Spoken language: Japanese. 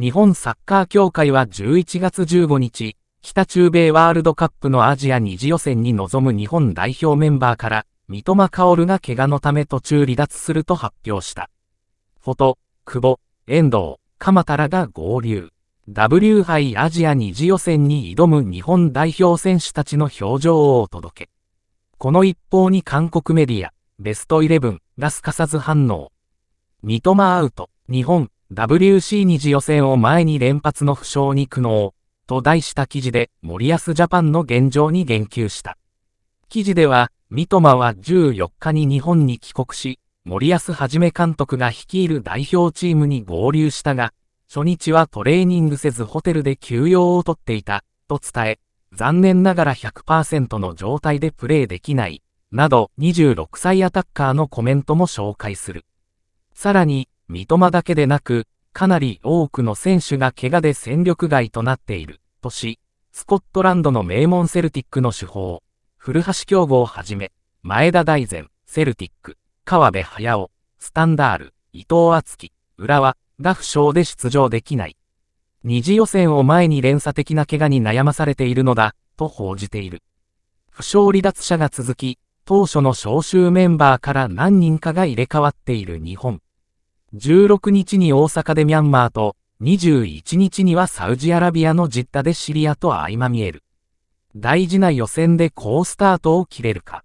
日本サッカー協会は11月15日、北中米ワールドカップのアジア2次予選に臨む日本代表メンバーから、三笘薫が怪我のため途中離脱すると発表した。フォト、久保、遠藤、鎌田らが合流。W 杯アジア2次予選に挑む日本代表選手たちの表情をお届け。この一方に韓国メディア、ベストイレブンがすかさず反応。三笘アウト、日本、WC 二次予選を前に連発の負傷に苦悩、と題した記事で森安ジャパンの現状に言及した。記事では、三笘は14日に日本に帰国し、森安はじめ監督が率いる代表チームに合流したが、初日はトレーニングせずホテルで休養をとっていた、と伝え、残念ながら100%の状態でプレーできない、など26歳アタッカーのコメントも紹介する。さらに、三笘だけでなく、かなり多くの選手が怪我で戦力外となっている、とし、スコットランドの名門セルティックの主砲、古橋競合をはじめ、前田大然、セルティック、川辺駿、スタンダール、伊藤敦樹、浦和、が負傷で出場できない。二次予選を前に連鎖的な怪我に悩まされているのだ、と報じている。負傷離脱者が続き、当初の招集メンバーから何人かが入れ替わっている日本。16日に大阪でミャンマーと、21日にはサウジアラビアのジッタでシリアと合間見える。大事な予選で好スタートを切れるか。